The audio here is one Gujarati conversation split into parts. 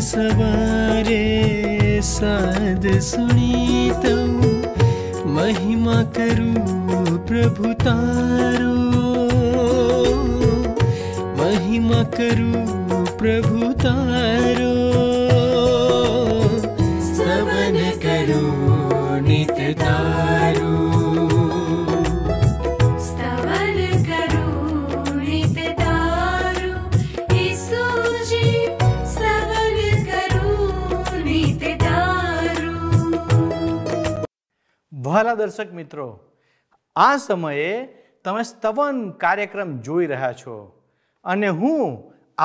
सवा सुनी सुनि महिमा करू प्रभु महिमा करू प्रभु વહાલા દર્શક મિત્રો આ સમયે તમે સ્તવન કાર્યક્રમ જોઈ રહ્યા છો અને હું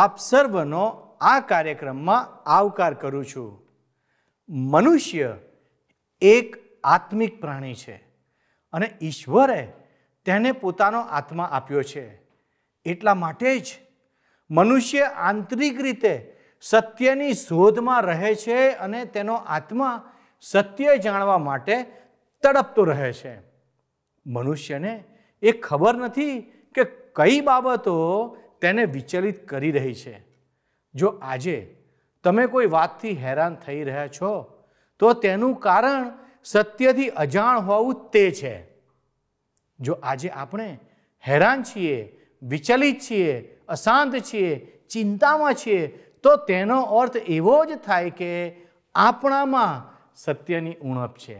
આપ સર્વનો આ કાર્યક્રમમાં આવકાર કરું છું મનુષ્ય એક આત્મિક પ્રાણી છે અને ઈશ્વરે તેને પોતાનો આત્મા આપ્યો છે એટલા માટે જ મનુષ્ય આંતરિક રીતે સત્યની શોધમાં રહે છે અને તેનો આત્મા સત્ય જાણવા માટે તડપતો રહે છે મનુષ્યને એ ખબર નથી કે કઈ બાબતો તેને વિચલિત કરી રહી છે જો આજે તમે કોઈ વાતથી હેરાન થઈ રહ્યા છો તો તેનું કારણ સત્યથી અજાણ હોવું તે છે જો આજે આપણે હેરાન છીએ વિચલિત છીએ અશાંત છીએ ચિંતામાં છીએ તો તેનો અર્થ એવો જ થાય કે આપણામાં સત્યની ઉણપ છે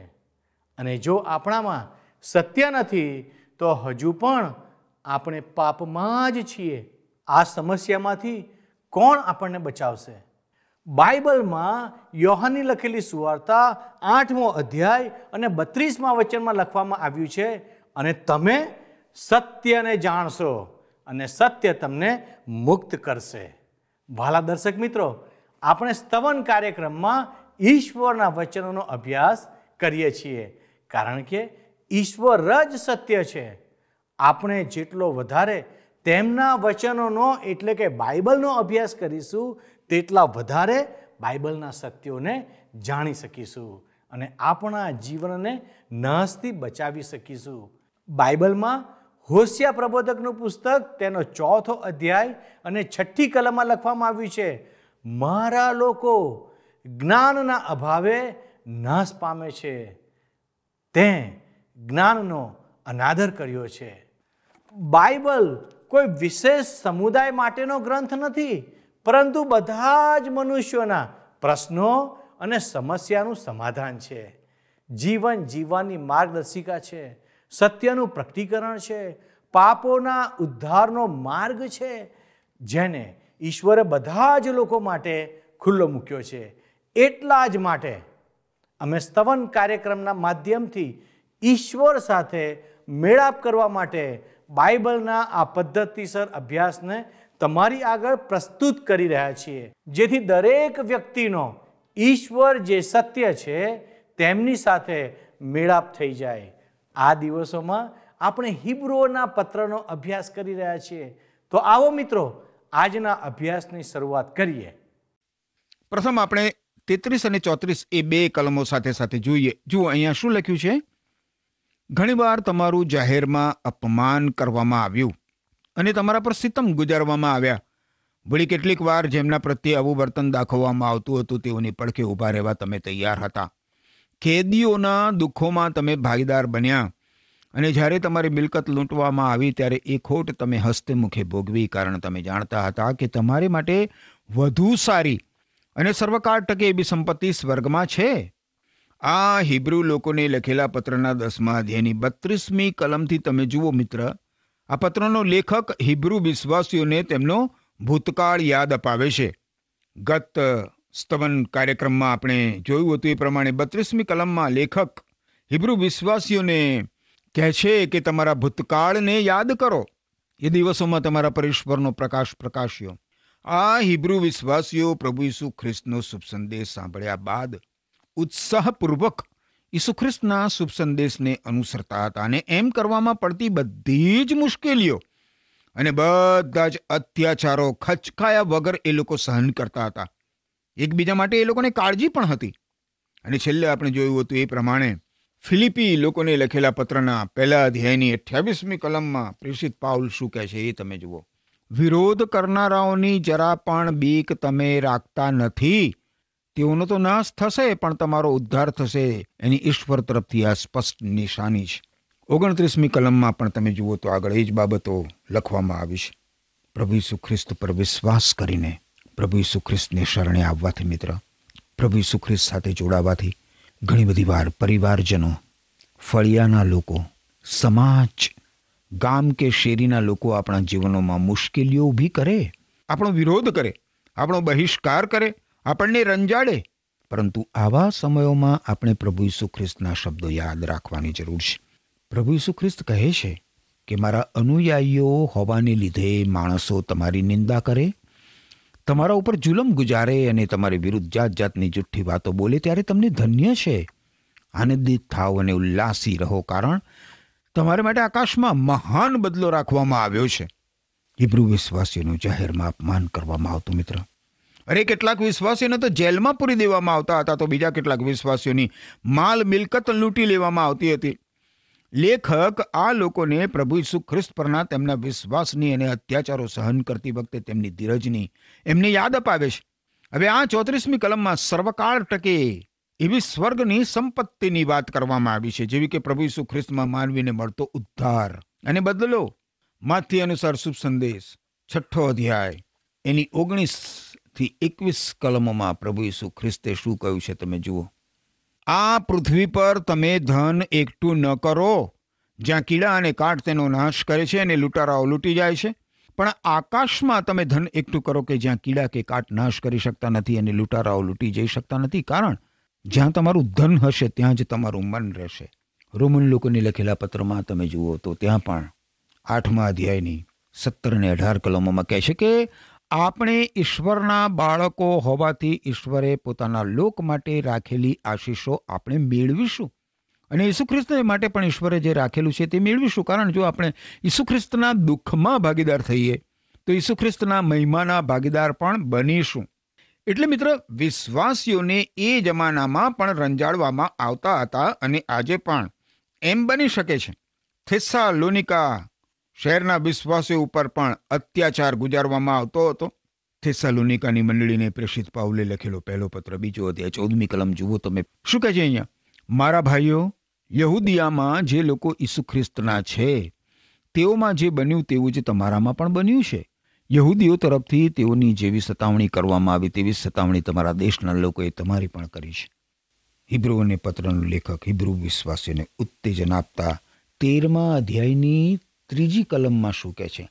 અને જો આપણામાં સત્ય નથી તો હજુ પણ આપણે પાપમાં જ છીએ આ સમસ્યામાંથી કોણ આપણને બચાવશે બાઇબલમાં યોહાનની લખેલી સુવાર્તા આઠમો અધ્યાય અને બત્રીસમાં વચનમાં લખવામાં આવ્યું છે અને તમે સત્યને જાણશો અને સત્ય તમને મુક્ત કરશે વાલા દર્શક મિત્રો આપણે સ્તવન કાર્યક્રમમાં ઈશ્વરના વચનોનો અભ્યાસ કરીએ છીએ કારણ કે ઈશ્વર જ સત્ય છે આપણે જેટલો વધારે તેમના વચનોનો એટલે કે બાઇબલનો અભ્યાસ કરીશું તેટલા વધારે બાઇબલના સત્યોને જાણી શકીશું અને આપણા જીવનને નહસથી બચાવી શકીશું બાઇબલમાં હોશિયા પ્રબોધકનું પુસ્તક તેનો ચોથો અધ્યાય અને છઠ્ઠી કલમમાં લખવામાં આવ્યું છે મારા લોકો જ્ઞાનના અભાવે નાશ પામે છે તે જ્ઞાનનો અનાદર કર્યો છે બાઇબલ કોઈ વિશેષ સમુદાય માટેનો ગ્રંથ નથી પરંતુ બધા જ મનુષ્યોના પ્રશ્નો અને સમસ્યાનું સમાધાન છે જીવન જીવવાની માર્ગદર્શિકા છે સત્યનું પ્રકટીકરણ છે પાપોના ઉદ્ધારનો માર્ગ છે જેને ઈશ્વરે બધા જ લોકો માટે ખુલ્લો મૂક્યો છે એટલા જ માટે અમે સ્તવન કાર્યક્રમના માધ્યમથી ઈશ્વર સાથે મેળાપ કરવા માટે બાઇબલના આ પદ્ધતિસર અભ્યાસને તમારી આગળ પ્રસ્તુત કરી રહ્યા છીએ જેથી દરેક વ્યક્તિનો ઈશ્વર જે સત્ય છે તેમની સાથે મેળાપ થઈ જાય આ દિવસોમાં આપણે હિબ્રોના પત્રનો અભ્યાસ કરી રહ્યા છીએ તો આવો મિત્રો આજના અભ્યાસની શરૂઆત કરીએ પ્રથમ આપણે તેત્રીસ અને ચોત્રીસ એ બે કલમો સાથે સાથે જોઈએ જુઓ અહીંયા શું લખ્યું છે ઘણીવાર તમારું જાહેરમાં અપમાન કરવામાં આવ્યું અને તમારા પર સિતમ ગુજારવામાં આવ્યા વળી કેટલીક વાર જેમના પ્રત્યે આવું વર્તન દાખવવામાં આવતું હતું તેઓની પડખે ઊભા રહેવા તમે તૈયાર હતા ખેદીઓના દુઃખોમાં તમે ભાગીદાર બન્યા અને જ્યારે તમારી મિલકત લૂંટવામાં આવી ત્યારે એ ખોટ તમે હસ્તે મુખે ભોગવી કારણ તમે જાણતા હતા કે તમારી માટે વધુ સારી અને સર્વકાળ ટકે એવી સંપત્તિ સ્વર્ગમાં છે આ હિબ્રુ લોકોને લખેલા પત્રના દસમા અધ્યાયની બત્રીસમી કલમથી તમે જુઓ મિત્ર આ પત્રનો લેખક હિબ્રુ વિશ્વાસીઓને તેમનો ભૂતકાળ યાદ અપાવે છે ગત સ્તવન કાર્યક્રમમાં આપણે જોયું હતું એ પ્રમાણે બત્રીસમી કલમમાં લેખક હિબ્રુ વિશ્વાસીઓને કહે છે કે તમારા ભૂતકાળને યાદ કરો એ દિવસોમાં તમારા પરમેશ્વરનો પ્રકાશ પ્રકાશ્યો આ હિબ્રુ વિશ્વાસીઓ પ્રભુ ઈસુ ખ્રિસ્તનો શુભ સંદેશ સાંભળ્યા બાદ ઉત્સાહપૂર્વક ઈસુ ખ્રિસ્તના શુભ સંદેશને અનુસરતા હતા અને એમ કરવામાં પડતી બધી જ મુશ્કેલીઓ અને બધા જ અત્યાચારો ખચકાયા વગર એ લોકો સહન કરતા હતા એકબીજા માટે એ લોકોને કાળજી પણ હતી અને છેલ્લે આપણે જોયું હતું એ પ્રમાણે ફિલિપી લોકોને લખેલા પત્રના પહેલા અધ્યાયની અઠ્યાવીસમી કલમમાં પ્રેષિત પાઉલ શું કહે છે એ તમે જુઓ વિરોધ કરનારાઓની જરા પણ બીક તમે રાખતા નથી તેઓનો તો નાશ થશે પણ તમારો ઉદ્ધાર થશે એની ઈશ્વર તરફથી આ સ્પષ્ટ નિશાની છે ઓગણત્રીસમી કલમમાં પણ તમે જુઓ તો આગળ એ જ બાબતો લખવામાં આવી છે પ્રભુ ઈસુ ખ્રિસ્ત પર વિશ્વાસ કરીને પ્રભુ ઈસુ ખ્રિસ્તને શરણે આવવાથી મિત્ર પ્રભુ ઈસુ ખ્રિસ્ત સાથે જોડાવાથી ઘણી બધી વાર પરિવારજનો ફળિયાના લોકો સમાજ ગામ કે શેરીના લોકો આપણા જીવનોમાં મુશ્કેલીઓ ઊભી કરે આપણો વિરોધ કરે આપણો બહિષ્કાર કરે આપણને રંજાડે પરંતુ આવા સમયોમાં આપણે પ્રભુ ઈસુ ખ્રિસ્તના શબ્દો યાદ રાખવાની જરૂર છે પ્રભુ ઈસુ ખ્રિસ્ત કહે છે કે મારા અનુયાયીઓ હોવાને લીધે માણસો તમારી નિંદા કરે તમારા ઉપર જુલમ ગુજારે અને તમારી વિરુદ્ધ જાત જાતની જુઠ્ઠી વાતો બોલે ત્યારે તમને ધન્ય છે આનંદિત થાવ અને ઉલ્લાસી રહો કારણ તમારે માટે આકાશમાં મહાન બદલો રાખવામાં આવ્યો છે હિબ્રુ વિશ્વાસીઓનું જાહેરમાં અપમાન કરવામાં આવતું મિત્ર અરે કેટલાક વિશ્વાસીઓને તો જેલમાં પૂરી દેવામાં આવતા હતા તો બીજા કેટલાક વિશ્વાસીઓની માલ મિલકત લૂંટી લેવામાં આવતી હતી લેખક આ લોકોને પ્રભુ ઈસુ ખ્રિસ્ત પરના તેમના વિશ્વાસની અને અત્યાચારો સહન કરતી વખતે તેમની ધીરજની એમને યાદ અપાવે છે હવે આ ચોત્રીસમી કલમમાં સર્વકાળ ટકે એવી સ્વર્ગની સંપત્તિની વાત કરવામાં આવી છે જેવી કે પ્રભુ ઈસુ ખ્રિસ્તમાં માનવીને મળતો ઉદ્ધાર અને બદલો માથી અનુસાર શુભ સંદેશ છઠ્ઠો અધ્યાય એની ઓગણીસ થી એકવીસ કલમોમાં પ્રભુ ઈસુ ખ્રિસ્તે શું કહ્યું છે તમે જુઓ આ પૃથ્વી પર તમે ધન એકઠું ન કરો જ્યાં કીડા અને કાટ તેનો નાશ કરે છે અને લૂંટારાઓ લૂંટી જાય છે પણ આકાશમાં તમે ધન એકઠું કરો કે જ્યાં કીડા કે કાટ નાશ કરી શકતા નથી અને લૂંટારાઓ લૂંટી જઈ શકતા નથી કારણ જ્યાં તમારું ધન હશે ત્યાં જ તમારું મન રહેશે રોમન લોકોને લખેલા પત્રમાં તમે જુઓ તો ત્યાં પણ આઠમા અધ્યાયની સત્તર અને અઢાર કલમોમાં કહે છે કે આપણે ઈશ્વરના બાળકો હોવાથી ઈશ્વરે પોતાના લોક માટે રાખેલી આશીષો આપણે મેળવીશું અને ઈસુ ખ્રિસ્ત માટે પણ ઈશ્વરે જે રાખેલું છે તે મેળવીશું કારણ જો આપણે ઈસુ ખ્રિસ્તના દુઃખમાં ભાગીદાર થઈએ તો ઈસુ ખ્રિસ્તના મહિમાના ભાગીદાર પણ બનીશું એટલે મિત્ર વિશ્વાસીઓને એ જમાનામાં પણ રંજાડવામાં આવતા હતા અને આજે પણ એમ બની શકે છે થેસ્સા લોનિકા શહેરના વિશ્વાસીઓ ઉપર પણ અત્યાચાર ગુજારવામાં આવતો હતો થેસ્સા લોનિકાની મંડળીને પ્રેષિત પાઉલે લખેલો પહેલો પત્ર બીજો અધ્યાય ચૌદમી કલમ જુઓ તમે શું કહે છે અહીંયા મારા ભાઈઓ યહૂદિયામાં જે લોકો ઈસુ ખ્રિસ્તના છે તેઓમાં જે બન્યું તેવું જ તમારામાં પણ બન્યું છે યહૂદીઓ તરફથી તેઓની જેવી સતાવણી કરવામાં આવી તેવી સતાવણી તમારા દેશના લોકોએ તમારી પણ કરી છે હિબ્રુ અને પત્રનો લેખક હિબ્રુ વિશ્વાસીઓને ઉત્તેજન આપતા તેરમા અધ્યાયની ત્રીજી કલમમાં શું કહે છે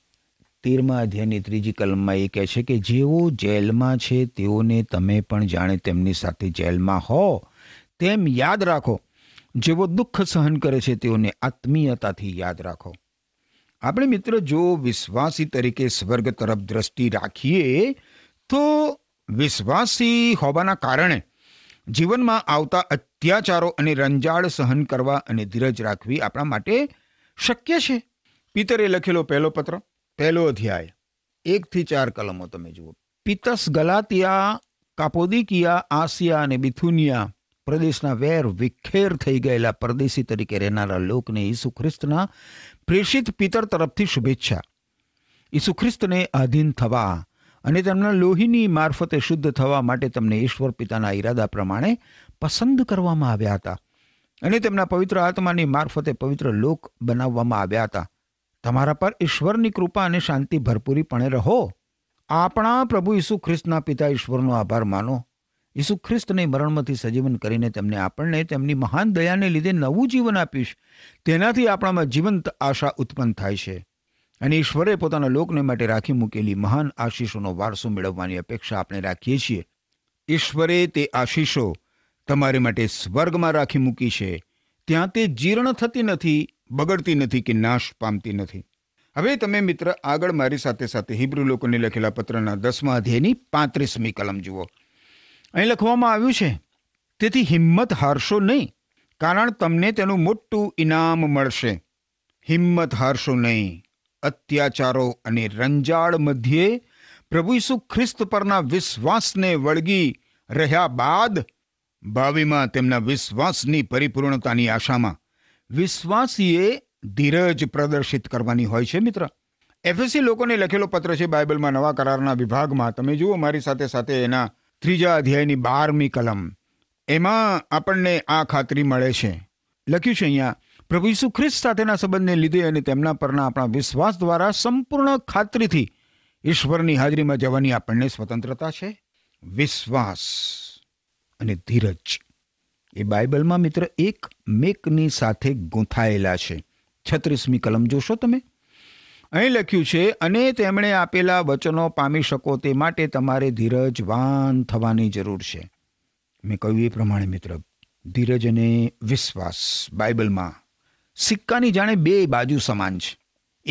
તેરમા અધ્યાયની ત્રીજી કલમમાં એ કહે છે કે જેઓ જેલમાં છે તેઓને તમે પણ જાણે તેમની સાથે જેલમાં હો તેમ યાદ રાખો જેઓ દુઃખ સહન કરે છે તેઓને આત્મીયતાથી યાદ રાખો આપણે મિત્ર જો વિશ્વાસી તરીકે સ્વર્ગ તરફ દ્રષ્ટિ રાખીએ તો વિશ્વાસી હોવાના કારણે જીવનમાં આવતા અત્યાચારો અને રંજાડ સહન કરવા અને ધીરજ રાખવી આપણા માટે શક્ય છે પિતરે લખેલો પહેલો પત્ર પહેલો અધ્યાય એકથી ચાર કલમો તમે જુઓ પિતસ ગલાતિયા કાપોદિકિયા આસિયા અને બિથુનિયા પ્રદેશના વેર વિખેર થઈ ગયેલા પરદેશી તરીકે રહેનારા લોકને ઈસુ ખ્રિસ્તના પ્રેષિત પિતર તરફથી શુભેચ્છા ઈસુ ખ્રિસ્તને આધીન થવા અને તેમના લોહીની મારફતે શુદ્ધ થવા માટે તમને ઈશ્વર પિતાના ઈરાદા પ્રમાણે પસંદ કરવામાં આવ્યા હતા અને તેમના પવિત્ર આત્માની મારફતે પવિત્ર લોક બનાવવામાં આવ્યા હતા તમારા પર ઈશ્વરની કૃપા અને શાંતિ ભરપૂરીપણે રહો આપણા પ્રભુ ઈસુ ખ્રિસ્તના પિતા ઈશ્વરનો આભાર માનો ઈસુ ખ્રિસ્તને મરણમાંથી સજીવન કરીને તેમને આપણને તેમની મહાન દયાને લીધે નવું જીવન આપ્યું તેનાથી આપણામાં જીવંત આશા ઉત્પન્ન થાય છે અને ઈશ્વરે પોતાના લોકને માટે રાખી મૂકેલી મહાન આશીષોનો વારસો મેળવવાની અપેક્ષા આપણે રાખીએ છીએ ઈશ્વરે તે આશીષો તમારે માટે સ્વર્ગમાં રાખી મૂકી છે ત્યાં તે જીર્ણ થતી નથી બગડતી નથી કે નાશ પામતી નથી હવે તમે મિત્ર આગળ મારી સાથે સાથે હિબ્રુ લોકોને લખેલા પત્રના દસમા અધ્યાયની પાંત્રીસમી કલમ જુઓ અહીં લખવામાં આવ્યું છે તેથી હિંમત હારશો નહીં કારણ તમને તેનું મોટું ઇનામ મળશે હિંમત હારશો નહીં અત્યાચારો અને રંજાળ મધ્યે પ્રભુ ઈસુ ખ્રિસ્ત પરના વિશ્વાસને વળગી રહ્યા બાદ ભાવિમાં તેમના વિશ્વાસની પરિપૂર્ણતાની આશામાં વિશ્વાસીએ ધીરજ પ્રદર્શિત કરવાની હોય છે મિત્ર એફએસી લોકોને લખેલો પત્ર છે બાઇબલમાં નવા કરારના વિભાગમાં તમે જુઓ મારી સાથે સાથે એના ત્રીજા અધ્યાયની બારમી કલમ એમાં આપણને આ ખાતરી મળે છે લખ્યું છે અહીંયા પ્રભુ ઈસુ ખ્રિસ્ત સાથેના સંબંધને લીધે અને તેમના પરના આપણા વિશ્વાસ દ્વારા સંપૂર્ણ ખાતરીથી ઈશ્વરની હાજરીમાં જવાની આપણને સ્વતંત્રતા છે વિશ્વાસ અને ધીરજ એ બાઇબલમાં મિત્ર એક મેકની સાથે ગૂંથાયેલા છે છત્રીસમી કલમ જોશો તમે અહીં લખ્યું છે અને તેમણે આપેલા વચનો પામી શકો તે માટે તમારે ધીરજવાન થવાની જરૂર છે મેં કહ્યું એ પ્રમાણે મિત્ર ધીરજ અને વિશ્વાસ બાઇબલમાં સિક્કાની જાણે બે બાજુ સમાન છે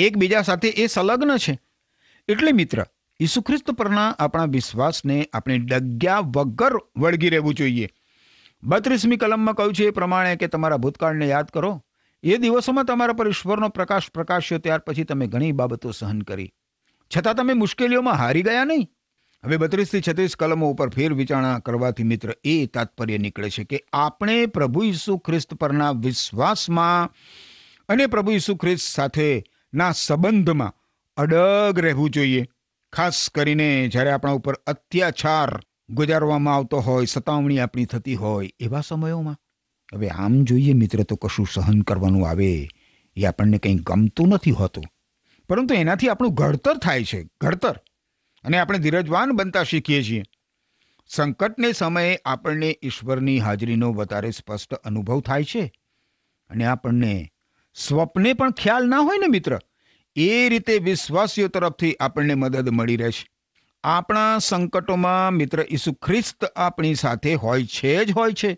એકબીજા સાથે એ સંલગ્ન છે એટલે મિત્ર ઈસુ ખ્રિસ્ત પરના આપણા વિશ્વાસને આપણે ડગ્યા વગર વળગી રહેવું જોઈએ બત્રીસમી કલમમાં કહ્યું છે એ પ્રમાણે કે તમારા ભૂતકાળને યાદ કરો એ દિવસોમાં તમારા પર ઈશ્વરનો પ્રકાશ પ્રકાશ્યો ત્યાર પછી તમે ઘણી બાબતો સહન કરી છતાં તમે મુશ્કેલીઓમાં હારી ગયા નહીં હવે બત્રીસથી છત્રીસ કલમો ઉપર ફેર વિચારણા કરવાથી મિત્ર એ તાત્પર્ય નીકળે છે કે આપણે પ્રભુ ઈસુ ખ્રિસ્ત પરના વિશ્વાસમાં અને પ્રભુ ઈસુ ખ્રિસ્ત સાથેના સંબંધમાં અડગ રહેવું જોઈએ ખાસ કરીને જ્યારે આપણા ઉપર અત્યાચાર ગુજારવામાં આવતો હોય સતાવણી આપણી થતી હોય એવા સમયોમાં હવે આમ જોઈએ મિત્ર તો કશું સહન કરવાનું આવે એ આપણને કંઈ ગમતું નથી હોતું પરંતુ એનાથી આપણું ઘડતર થાય છે ઘડતર અને આપણે ધીરજવાન બનતા શીખીએ છીએ સંકટને સમયે આપણને ઈશ્વરની હાજરીનો વધારે સ્પષ્ટ અનુભવ થાય છે અને આપણને સ્વપ્ને પણ ખ્યાલ ના હોય ને મિત્ર એ રીતે વિશ્વાસીઓ તરફથી આપણને મદદ મળી રહેશે આપણા સંકટોમાં મિત્ર ઈસુ ખ્રિસ્ત આપણી સાથે હોય છે જ હોય છે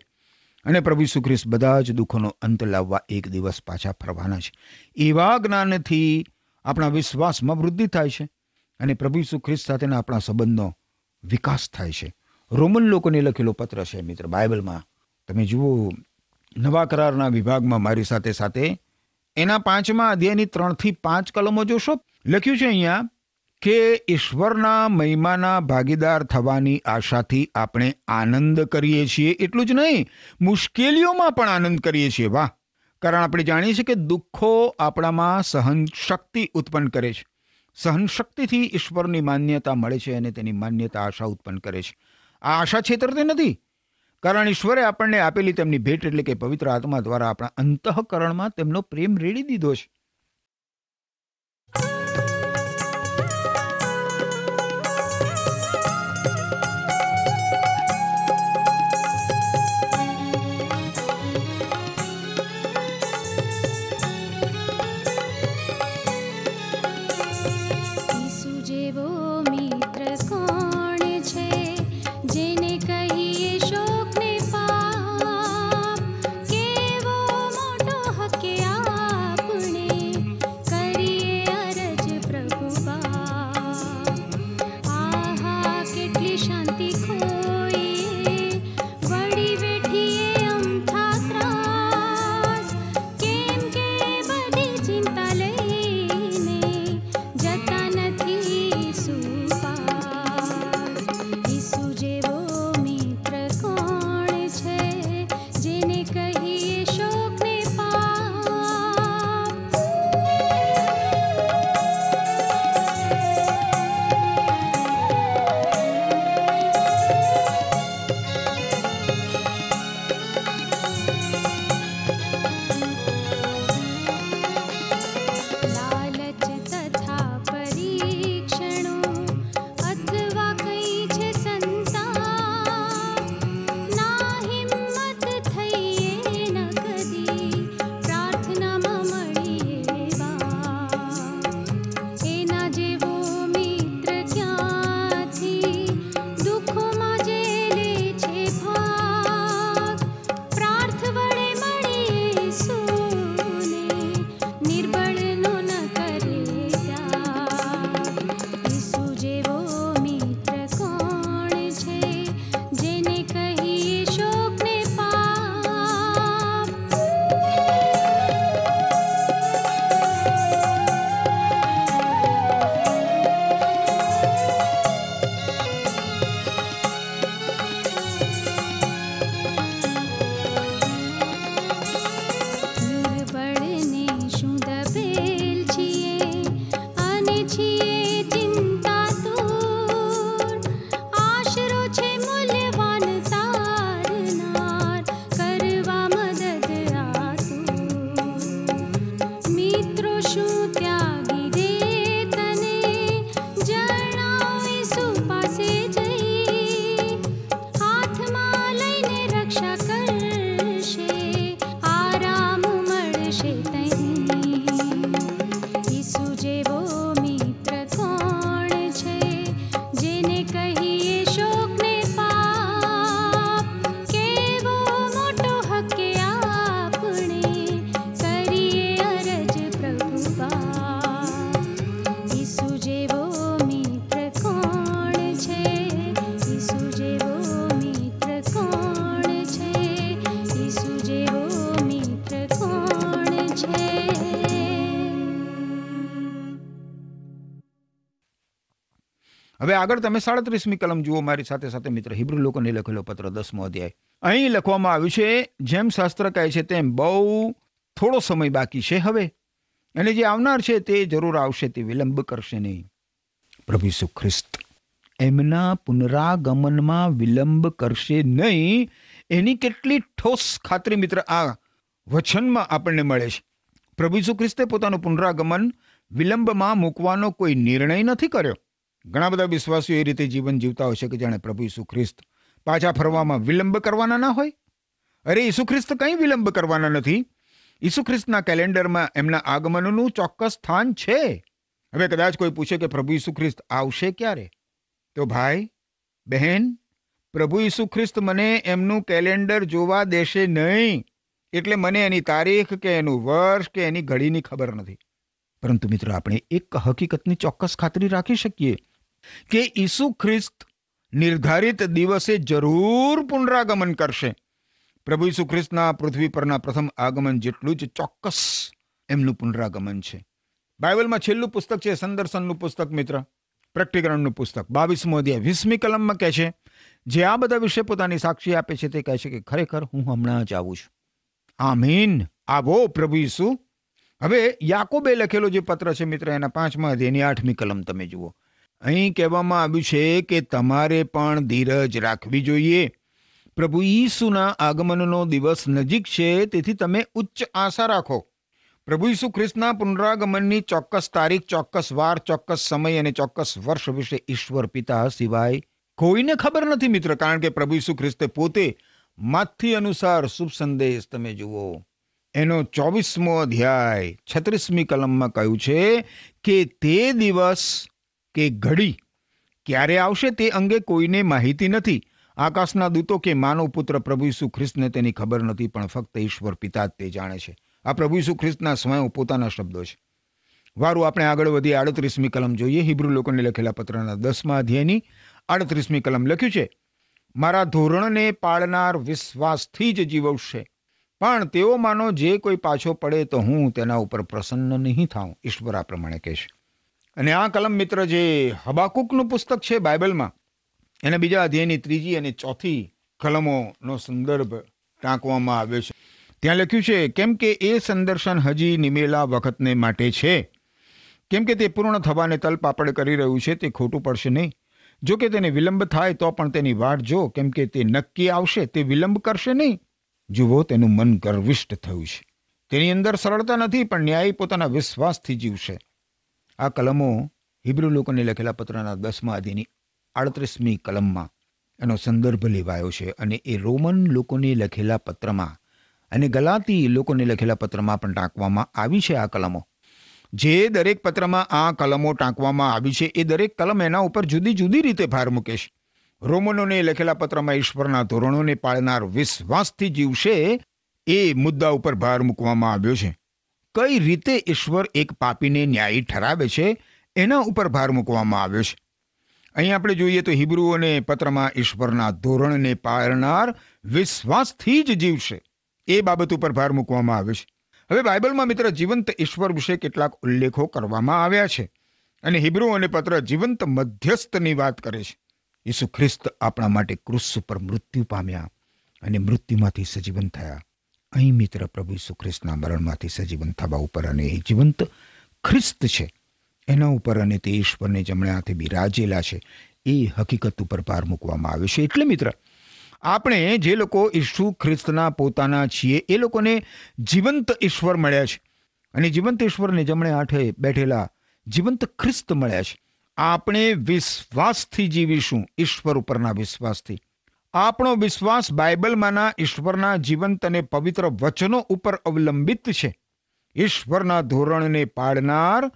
અને પ્રભુ ઈસુ ખ્રિસ્ત બધા જ દુઃખોનો અંત લાવવા એક દિવસ પાછા ફરવાના છે એવા જ્ઞાનથી આપણા વિશ્વાસમાં વૃદ્ધિ થાય છે અને પ્રભુ ઈસુ ખ્રિસ્ત સાથેના આપણા સંબંધનો વિકાસ થાય છે રોમન લોકોને લખેલો પત્ર છે મિત્ર બાઇબલમાં તમે જુઓ નવા કરારના વિભાગમાં મારી સાથે સાથે એના પાંચમાં અધ્યાયની ત્રણથી પાંચ કલમો જોશો લખ્યું છે અહીંયા કે ઈશ્વરના મહિમાના ભાગીદાર થવાની આશાથી આપણે આનંદ કરીએ છીએ એટલું જ નહીં મુશ્કેલીઓમાં પણ આનંદ કરીએ છીએ વાહ કારણ આપણે જાણીએ છીએ કે દુઃખો આપણામાં સહન શક્તિ ઉત્પન્ન કરે છે સહનશક્તિથી ઈશ્વરની માન્યતા મળે છે અને તેની માન્યતા આશા ઉત્પન્ન કરે છે આ આશા છેતરતી નથી કારણ ઈશ્વરે આપણને આપેલી તેમની ભેટ એટલે કે પવિત્ર આત્મા દ્વારા આપણા અંતઃકરણમાં તેમનો પ્રેમ રેડી દીધો છે આગળ તમે સાડત્રીસમી કલમ જુઓ મારી સાથે સાથે મિત્ર હિબ્રુ લોકોને લખેલો પત્ર દસમો અધ્યાય અહીં લખવામાં આવ્યું છે જેમ શાસ્ત્ર કહે છે તેમ બહુ થોડો સમય બાકી છે હવે અને જે આવનાર છે તે જરૂર આવશે તે વિલંબ કરશે નહીં પ્રભુ ઈસુ ખ્રિસ્ત એમના પુનરાગમનમાં વિલંબ કરશે નહીં એની કેટલી ઠોસ ખાતરી મિત્ર આ વચનમાં આપણને મળે છે પ્રભુ ઈસુ ખ્રિસ્તે પોતાનું પુનરાગમન વિલંબમાં મૂકવાનો કોઈ નિર્ણય નથી કર્યો ઘણા બધા વિશ્વાસીઓ એ રીતે જીવન જીવતા હોય છે કે જાણે પ્રભુ ઈસુ ખ્રિસ્ત પાછા ફરવામાં વિલંબ કરવાના ના હોય અરે ઈસુ ખ્રિસ્ત કંઈ વિલંબ કરવાના નથી ઈસુ ખ્રિસ્તના કેલેન્ડરમાં એમના આગમનનું ચોક્કસ સ્થાન છે હવે કદાચ કોઈ પૂછે કે પ્રભુ ઈસુ ખ્રિસ્ત આવશે ક્યારે તો ભાઈ બહેન પ્રભુ ઈસુ ખ્રિસ્ત મને એમનું કેલેન્ડર જોવા દેશે નહીં એટલે મને એની તારીખ કે એનું વર્ષ કે એની ઘડીની ખબર નથી પરંતુ મિત્રો આપણે એક હકીકતની ચોક્કસ ખાતરી રાખી શકીએ કે ઈસુ ખ્રિસ્ત નિર્ધારિત દિવસે જરૂર પુનરાગમન કરશે પ્રભુ ઈસુ ખ્રિસ્તના પૃથ્વી પરના પ્રથમ આગમન જેટલું જ ચોક્કસ એમનું પુનરાગમન છે બાઇબલમાં છેલ્લું પુસ્તક છે સંદર્શનનું પુસ્તક મિત્ર પ્રકટીકરણનું પુસ્તક બાવીસમો અધ્યાય વીસમી કલમમાં કહે છે જે આ બધા વિશે પોતાની સાક્ષી આપે છે તે કહે છે કે ખરેખર હું હમણાં જ આવું છું આ મીન આવો પ્રભુ ઈસુ હવે યાકોબે લખેલો જે પત્ર છે મિત્ર એના પાંચમાં અધ્યાયની આઠમી કલમ તમે જુઓ અહીં કહેવામાં આવ્યું છે કે તમારે પણ ધીરજ રાખવી જોઈએ પ્રભુ ઈસુના આગમનનો દિવસ નજીક છે તેથી તમે ઉચ્ચ આશા રાખો પ્રભુ ઈસુ ખ્રિસ્તના પુનરાગમનની ચોક્કસ તારીખ ચોક્કસ વાર ચોક્કસ સમય અને ચોક્કસ વર્ષ વિશે ઈશ્વર પિતા સિવાય કોઈને ખબર નથી મિત્ર કારણ કે પ્રભુ ઈસુ ખ્રિસ્તે પોતે માથી અનુસાર શુભ સંદેશ તમે જુઓ એનો ચોવીસમો અધ્યાય છત્રીસમી કલમમાં કહ્યું છે કે તે દિવસ કે ઘડી ક્યારે આવશે તે અંગે કોઈને માહિતી નથી આકાશના દૂતો કે માનવ પુત્ર પ્રભુ ઈસુ ખ્રિસ્તને તેની ખબર નથી પણ ફક્ત ઈશ્વર પિતા જ તે જાણે છે આ પ્રભુ ઈસુ ખ્રિસ્તના સ્વયં પોતાના શબ્દો છે વારુ આપણે આગળ વધી આડત્રીસમી કલમ જોઈએ હિબ્રુ લોકોને લખેલા પત્રના દસમા અધ્યાયની આડત્રીસમી કલમ લખ્યું છે મારા ધોરણને પાળનાર વિશ્વાસથી જ જીવવશે પણ તેઓ માનો જે કોઈ પાછો પડે તો હું તેના ઉપર પ્રસન્ન નહીં થાઉં ઈશ્વર આ પ્રમાણે કહેશે અને આ કલમ મિત્ર જે હબાકુકનું પુસ્તક છે બાઇબલમાં એને બીજા અધ્યાયની ત્રીજી અને ચોથી કલમોનો સંદર્ભ ટાંકવામાં આવ્યો છે ત્યાં લખ્યું છે કેમ કે એ સંદર્શન હજી નિમેલા વખતને માટે છે કેમ કે તે પૂર્ણ થવાને તલપાપડ કરી રહ્યું છે તે ખોટું પડશે નહીં જો કે તેને વિલંબ થાય તો પણ તેની વાટ જો કેમ કે તે નક્કી આવશે તે વિલંબ કરશે નહીં જુઓ તેનું મન ગર્વિષ્ઠ થયું છે તેની અંદર સરળતા નથી પણ ન્યાય પોતાના વિશ્વાસથી જીવશે આ કલમો હિબ્રુ લોકોને લખેલા પત્રના દસમા અધ્યયની આડત્રીસમી કલમમાં એનો સંદર્ભ લેવાયો છે અને એ રોમન લોકોને લખેલા પત્રમાં અને ગલાતી લોકોને લખેલા પત્રમાં પણ ટાંકવામાં આવી છે આ કલમો જે દરેક પત્રમાં આ કલમો ટાંકવામાં આવી છે એ દરેક કલમ એના ઉપર જુદી જુદી રીતે ભાર મૂકે છે રોમનોને લખેલા પત્રમાં ઈશ્વરના ધોરણોને પાળનાર વિશ્વાસથી જીવશે એ મુદ્દા ઉપર ભાર મૂકવામાં આવ્યો છે કઈ રીતે ઈશ્વર એક પાપીને ન્યાયી ઠરાવે છે એના ઉપર ભાર મૂકવામાં આવ્યો છે અહીં આપણે જોઈએ તો હિબ્રુઓને પત્રમાં ઈશ્વરના ધોરણને પારનાર વિશ્વાસથી જ જીવશે એ બાબત ઉપર ભાર મૂકવામાં આવ્યો છે હવે બાઇબલમાં મિત્ર જીવંત ઈશ્વર વિશે કેટલાક ઉલ્લેખો કરવામાં આવ્યા છે અને હિબ્રુ અને પત્ર જીવંત મધ્યસ્થની વાત કરે છે ઈસુ ખ્રિસ્ત આપણા માટે ક્રુસ ઉપર મૃત્યુ પામ્યા અને મૃત્યુમાંથી સજીવન થયા અહીં મિત્ર પ્રભુ ખ્રિસ્તના મરણમાંથી સજીવન થવા ઉપર અને એ જીવંત ખ્રિસ્ત છે એના ઉપર અને તે ઈશ્વરને જમણે હાથે બિરાજેલા છે એ હકીકત ઉપર ભાર મૂકવામાં આવ્યો છે એટલે મિત્ર આપણે જે લોકો ઈશુ ખ્રિસ્તના પોતાના છીએ એ લોકોને જીવંત ઈશ્વર મળ્યા છે અને જીવંત ઈશ્વરને જમણે હાથે બેઠેલા જીવંત ખ્રિસ્ત મળ્યા છે આપણે વિશ્વાસથી જીવીશું ઈશ્વર ઉપરના વિશ્વાસથી આપણો વિશ્વાસ બાઇબલમાંના ઈશ્વરના જીવંત અને પવિત્ર વચનો ઉપર અવલંબિત છે ઈશ્વરના ધોરણને પાળનાર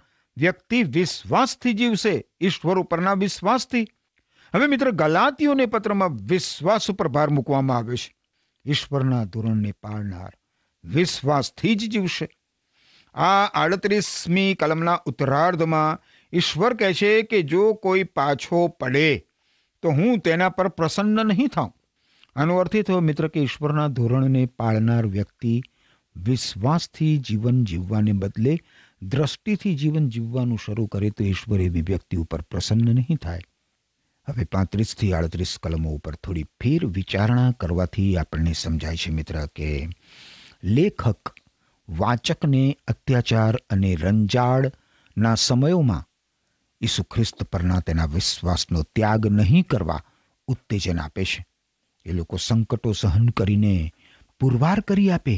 વ્યક્તિ વિશ્વાસથી જીવશે ઈશ્વર ઉપરના વિશ્વાસથી હવે મિત્ર ગલાતીઓને પત્રમાં વિશ્વાસ ઉપર ભાર મૂકવામાં આવ્યો છે ઈશ્વરના ધોરણને પાળનાર વિશ્વાસથી જ જીવશે આ આડત્રીસમી કલમના ઉત્તરાર્ધમાં ઈશ્વર કહે છે કે જો કોઈ પાછો પડે તો હું તેના પર પ્રસન્ન નહીં થાઉં આનો અર્થ એ થયો મિત્ર કે ઈશ્વરના ધોરણને પાળનાર વ્યક્તિ વિશ્વાસથી જીવન જીવવાને બદલે દ્રષ્ટિથી જીવન જીવવાનું શરૂ કરે તો ઈશ્વર એવી વ્યક્તિ ઉપર પ્રસન્ન નહીં થાય હવે પાંત્રીસથી આડત્રીસ કલમો ઉપર થોડી ફેર વિચારણા કરવાથી આપણને સમજાય છે મિત્ર કે લેખક વાચકને અત્યાચાર અને રંજાડના સમયોમાં ઈસુ ખ્રિસ્ત પરના તેના વિશ્વાસનો ત્યાગ નહીં કરવા ઉત્તેજન આપે છે એ લોકો સંકટો સહન કરીને પુરવાર કરી આપે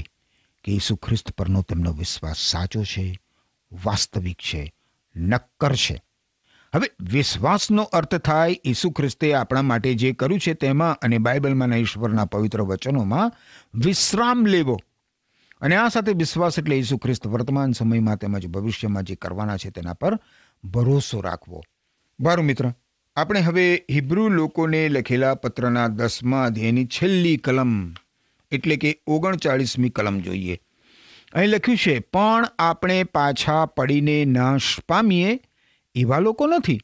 કે ઈસુ ખ્રિસ્ત પરનો તેમનો વિશ્વાસ સાચો છે વાસ્તવિક છે નક્કર છે હવે વિશ્વાસનો અર્થ થાય ઈસુ ખ્રિસ્તે આપણા માટે જે કર્યું છે તેમાં અને બાઇબલમાંના ઈશ્વરના પવિત્ર વચનોમાં વિશ્રામ લેવો અને આ સાથે વિશ્વાસ એટલે ઈસુ ખ્રિસ્ત વર્તમાન સમયમાં તેમજ ભવિષ્યમાં જે કરવાના છે તેના પર ભરોસો રાખવો બારું મિત્ર આપણે હવે હિબ્રુ લોકોને લખેલા પત્રના દસમા અધ્યાયની છેલ્લી કલમ એટલે કે ઓગણચાળીસમી કલમ જોઈએ અહીં લખ્યું છે પણ આપણે પાછા પડીને નાશ પામીએ એવા લોકો નથી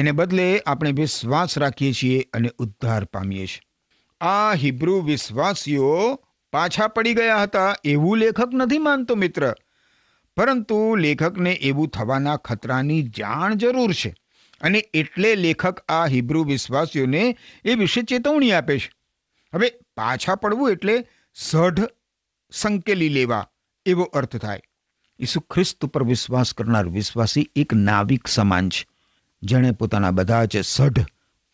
એને બદલે આપણે વિશ્વાસ રાખીએ છીએ અને ઉદ્ધાર પામીએ છીએ આ હિબ્રુ વિશ્વાસીઓ પાછા પડી ગયા હતા એવું લેખક નથી માનતો મિત્ર પરંતુ લેખકને એવું થવાના ખતરાની જાણ જરૂર છે અને એટલે લેખક આ હિબ્રુ વિશ્વાસીઓને એ વિશે ચેતવણી આપે છે હવે પાછા પડવું એટલે સઢ સંકેલી લેવા એવો અર્થ થાય ઈસુ ખ્રિસ્ત પર વિશ્વાસ કરનાર વિશ્વાસી એક નાવિક સમાન છે જેણે પોતાના બધા જ સઢ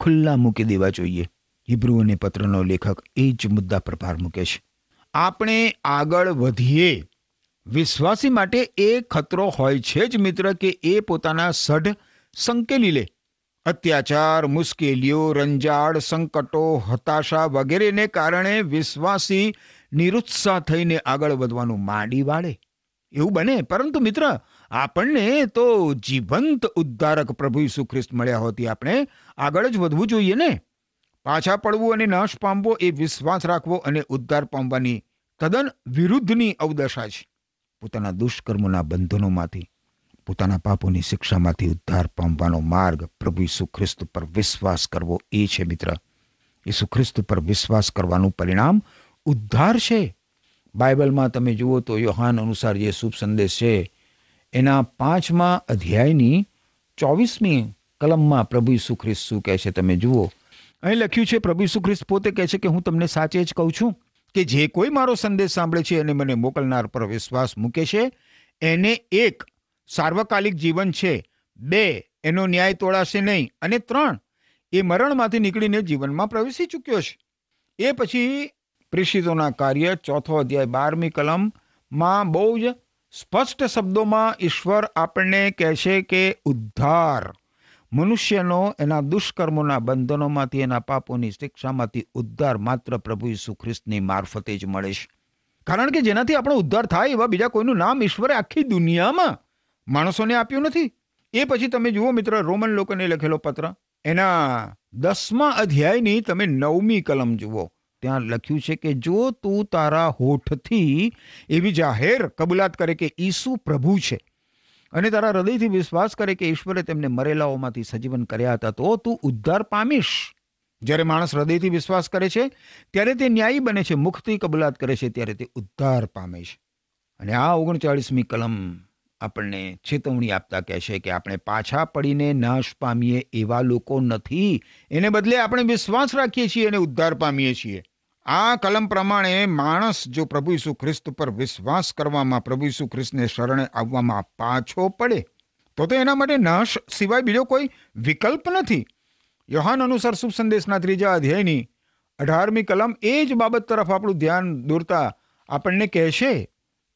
ખુલ્લા મૂકી દેવા જોઈએ હિબ્રુ અને પત્રનો લેખક એ જ મુદ્દા પર ભાર મૂકે છે આપણે આગળ વધીએ વિશ્વાસી માટે એ ખતરો હોય છે જ મિત્ર કે એ પોતાના સઢ સંકેલી લે અત્યાચાર મુશ્કેલીઓ રંજાડ સંકટો હતાશા વગેરેને કારણે વિશ્વાસી નિરુત્સાહ થઈને આગળ વધવાનું માંડી વાળે એવું બને પરંતુ મિત્ર આપણને તો જીવંત ઉદ્ધારક પ્રભુ ઈસુ ખ્રિસ્ત મળ્યા હોતી આપણે આગળ જ વધવું જોઈએ ને પાછા પડવું અને નાશ પામવો એ વિશ્વાસ રાખવો અને ઉદ્ધાર પામવાની તદ્દન વિરુદ્ધની અવદશા છે પોતાના દુષ્કર્મોના બંધનોમાંથી પોતાના પાપોની શિક્ષામાંથી ઉદ્ધાર પામવાનો માર્ગ પ્રભુ ઈસુ ખ્રિસ્ત પર વિશ્વાસ કરવો એ છે મિત્ર ઈસુ ખ્રિસ્ત પર વિશ્વાસ કરવાનું પરિણામ ઉદ્ધાર છે બાઇબલમાં તમે જુઓ તો યોહાન અનુસાર જે શુભ સંદેશ છે એના પાંચમા અધ્યાયની ચોવીસમી કલમમાં પ્રભુ ઈસુ ખ્રિસ્ત શું કહે છે તમે જુઓ અહીં લખ્યું છે પ્રભુ ઈસુ ખ્રિસ્ત પોતે કહે છે કે હું તમને સાચે જ કહું છું કે જે કોઈ મારો સંદેશ સાંભળે છે અને મને મોકલનાર પર વિશ્વાસ મૂકે છે એને એક સાર્વકાલિક જીવન છે બે એનો ન્યાય તોડાશે નહીં અને ત્રણ એ મરણમાંથી નીકળીને જીવનમાં પ્રવેશી ચૂક્યો છે એ પછી પ્રેષિતોના કાર્ય ચોથો અધ્યાય બારમી કલમમાં બહુ જ સ્પષ્ટ શબ્દોમાં ઈશ્વર આપણને કહે છે કે ઉદ્ધાર મનુષ્યનો એના દુષ્કર્મોના બંધનોમાંથી એના પાપોની શિક્ષામાંથી ઉદ્ધાર માત્ર પ્રભુ ઈસુ ખ્રિસ્તની મારફતે જ મળે છે કારણ કે જેનાથી આપણો ઉદ્ધાર થાય એવા બીજા કોઈનું નામ ઈશ્વરે આખી દુનિયામાં માણસોને આપ્યું નથી એ પછી તમે જુઓ મિત્ર રોમન લોકોને લખેલો પત્ર એના દસમા અધ્યાયની તમે નવમી કલમ જુઓ ત્યાં લખ્યું છે કે જો તું તારા હોઠથી એવી જાહેર કબૂલાત કરે કે ઈસુ પ્રભુ છે અને તારા હૃદયથી વિશ્વાસ કરે કે ઈશ્વરે તેમને મરેલાઓમાંથી સજીવન કર્યા હતા તો તું ઉદ્ધાર પામીશ જ્યારે માણસ હૃદયથી વિશ્વાસ કરે છે ત્યારે તે ન્યાયી બને છે મુક્તિ કબૂલાત કરે છે ત્યારે તે ઉદ્ધાર પામે છે અને આ ઓગણચાળીસમી કલમ આપણને ચેતવણી આપતા કહે છે કે આપણે પાછા પડીને નાશ પામીએ એવા લોકો નથી એને બદલે આપણે વિશ્વાસ રાખીએ છીએ અને ઉદ્ધાર પામીએ છીએ આ કલમ પ્રમાણે માણસ જો પ્રભુ ઈસુ ખ્રિસ્ત પર વિશ્વાસ કરવામાં પ્રભુ ઈસુ ખ્રિસ્તને શરણે આવવામાં પાછો પડે તો તો એના માટે નાશ સિવાય બીજો કોઈ વિકલ્પ નથી યોહાન અનુસાર શુભ સંદેશના ત્રીજા અધ્યાયની અઢારમી કલમ એ જ બાબત તરફ આપણું ધ્યાન દોરતા આપણને કહેશે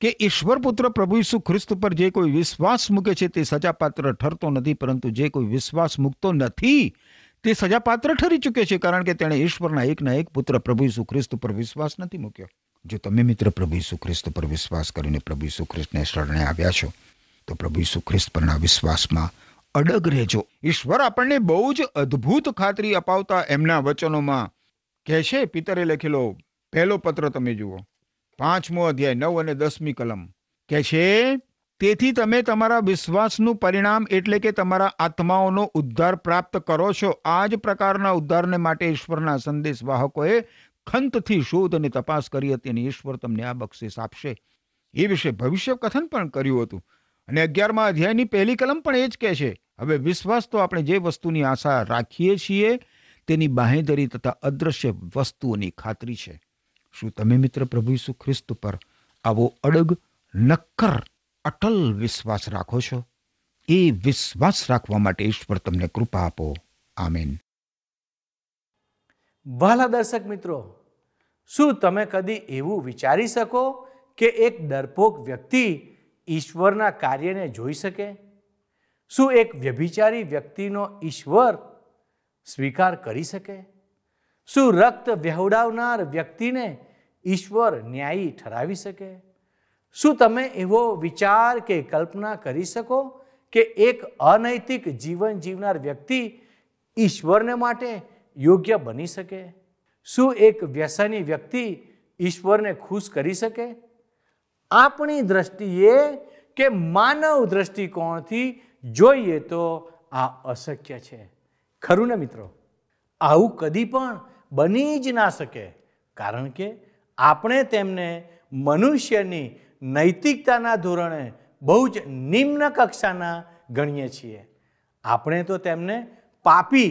કે ઈશ્વર પુત્ર પ્રભુ ઈસુ ખ્રિસ્ત પર જે કોઈ વિશ્વાસ મૂકે છે તે સજાપાત્ર ઠરતો નથી પરંતુ જે કોઈ વિશ્વાસ મૂકતો નથી તે સજાપાત્ર ઠરી ચૂક્યો છે કારણ કે તેણે ઈશ્વરના એકના એક પુત્ર પ્રભુ ઈસુ ખ્રિસ્ત પર વિશ્વાસ નથી મૂક્યો જો તમે મિત્ર પ્રભુ ઈસુ ખ્રિસ્ત પર વિશ્વાસ કરીને પ્રભુ ઈસુ ખ્રિસ્તને શરણે આવ્યા છો તો પ્રભુ ઈસુ ખ્રિસ્ત પરના વિશ્વાસમાં અડગ રહેજો ઈશ્વર આપણને બહુ જ અદ્ભુત ખાતરી અપાવતા એમના વચનોમાં કહે છે પિતરે લખેલો પહેલો પત્ર તમે જુઓ પાંચમો અધ્યાય નવ અને દસમી કલમ કહે છે તેથી તમે તમારા વિશ્વાસનું પરિણામ એટલે કે તમારા આત્માઓનો ઉદ્ધાર પ્રાપ્ત કરો છો આ જ પ્રકારના ઉદ્ધારને માટે ઈશ્વરના સંદેશવાહકોએ ખંતથી શોધ અને તપાસ કરી હતી અને ઈશ્વર તમને આ બક્ષિસ આપશે એ વિશે ભવિષ્ય કથન પણ કર્યું હતું અને અગિયારમાં અધ્યાયની પહેલી કલમ પણ એ જ કહે છે હવે વિશ્વાસ તો આપણે જે વસ્તુની આશા રાખીએ છીએ તેની બાહેધરી તથા અદ્રશ્ય વસ્તુઓની ખાતરી છે શું તમે મિત્ર પ્રભુ ઈસુ ખ્રિસ્ત પર આવો અડગ નક્કર અટલ વિશ્વાસ રાખો છો એ વિશ્વાસ રાખવા માટે ઈશ્વર તમને કૃપા આપો આમેન વાલા દર્શક મિત્રો શું તમે કદી એવું વિચારી શકો કે એક ડરપોક વ્યક્તિ ઈશ્વરના કાર્યને જોઈ શકે શું એક વ્યભિચારી વ્યક્તિનો ઈશ્વર સ્વીકાર કરી શકે શું રક્ત વહેવડાવનાર વ્યક્તિને ઈશ્વર ન્યાયી ઠરાવી શકે શું તમે એવો વિચાર કે કલ્પના કરી શકો કે એક અનૈતિક જીવન જીવનાર વ્યક્તિ ઈશ્વરને માટે યોગ્ય બની શકે શું એક વ્યસની વ્યક્તિ ઈશ્વરને ખુશ કરી શકે આપણી દ્રષ્ટિએ કે માનવ દ્રષ્ટિકોણથી જોઈએ તો આ અશક્ય છે ખરું ને મિત્રો આવું કદી પણ બની જ ના શકે કારણ કે આપણે તેમને મનુષ્યની નૈતિકતાના ધોરણે બહુ જ નિમ્ન કક્ષાના ગણીએ છીએ આપણે તો તેમને પાપી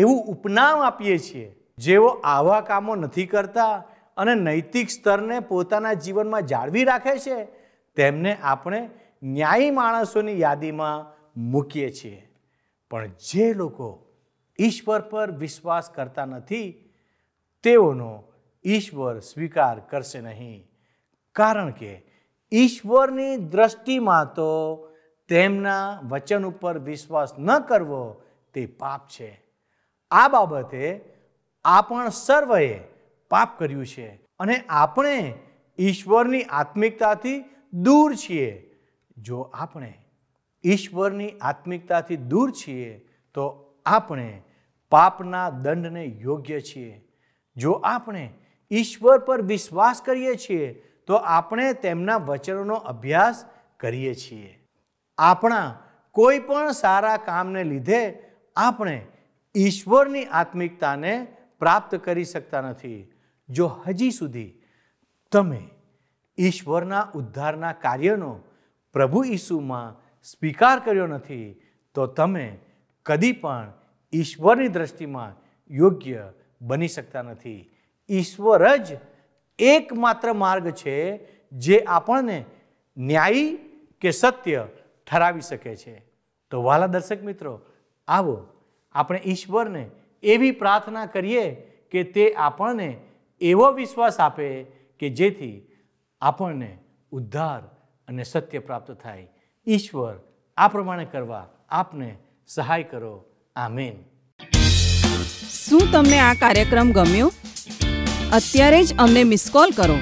એવું ઉપનામ આપીએ છીએ જેઓ આવા કામો નથી કરતા અને નૈતિક સ્તરને પોતાના જીવનમાં જાળવી રાખે છે તેમને આપણે ન્યાયી માણસોની યાદીમાં મૂકીએ છીએ પણ જે લોકો ઈશ્વર પર વિશ્વાસ કરતા નથી તેઓનો ઈશ્વર સ્વીકાર કરશે નહીં કારણ કે ઈશ્વરની દ્રષ્ટિમાં તો તેમના વચન ઉપર વિશ્વાસ ન કરવો તે પાપ છે આ બાબતે આપણ સર્વએ પાપ કર્યું છે અને આપણે ઈશ્વરની આત્મિકતાથી દૂર છીએ જો આપણે ઈશ્વરની આત્મિકતાથી દૂર છીએ તો આપણે પાપના દંડને યોગ્ય છીએ જો આપણે ઈશ્વર પર વિશ્વાસ કરીએ છીએ તો આપણે તેમના વચનોનો અભ્યાસ કરીએ છીએ આપણા કોઈ પણ સારા કામને લીધે આપણે ઈશ્વરની આત્મિકતાને પ્રાપ્ત કરી શકતા નથી જો હજી સુધી તમે ઈશ્વરના ઉદ્ધારના કાર્યનો પ્રભુ ઈસુમાં સ્વીકાર કર્યો નથી તો તમે કદી પણ ઈશ્વરની દ્રષ્ટિમાં યોગ્ય બની શકતા નથી ઈશ્વર જ એકમાત્ર માર્ગ છે જે આપણને ન્યાયી કે સત્ય ઠરાવી શકે છે તો વાલા દર્શક મિત્રો આવો આપણે ઈશ્વરને એવી પ્રાર્થના કરીએ કે તે આપણને એવો વિશ્વાસ આપે કે જેથી આપણને ઉદ્ધાર અને સત્ય પ્રાપ્ત થાય ઈશ્વર આ પ્રમાણે કરવા આપને સહાય કરો આમેન શું તમને આ કાર્યક્રમ ગમ્યો અત્યારે જ અમને મિસ કોલ કરો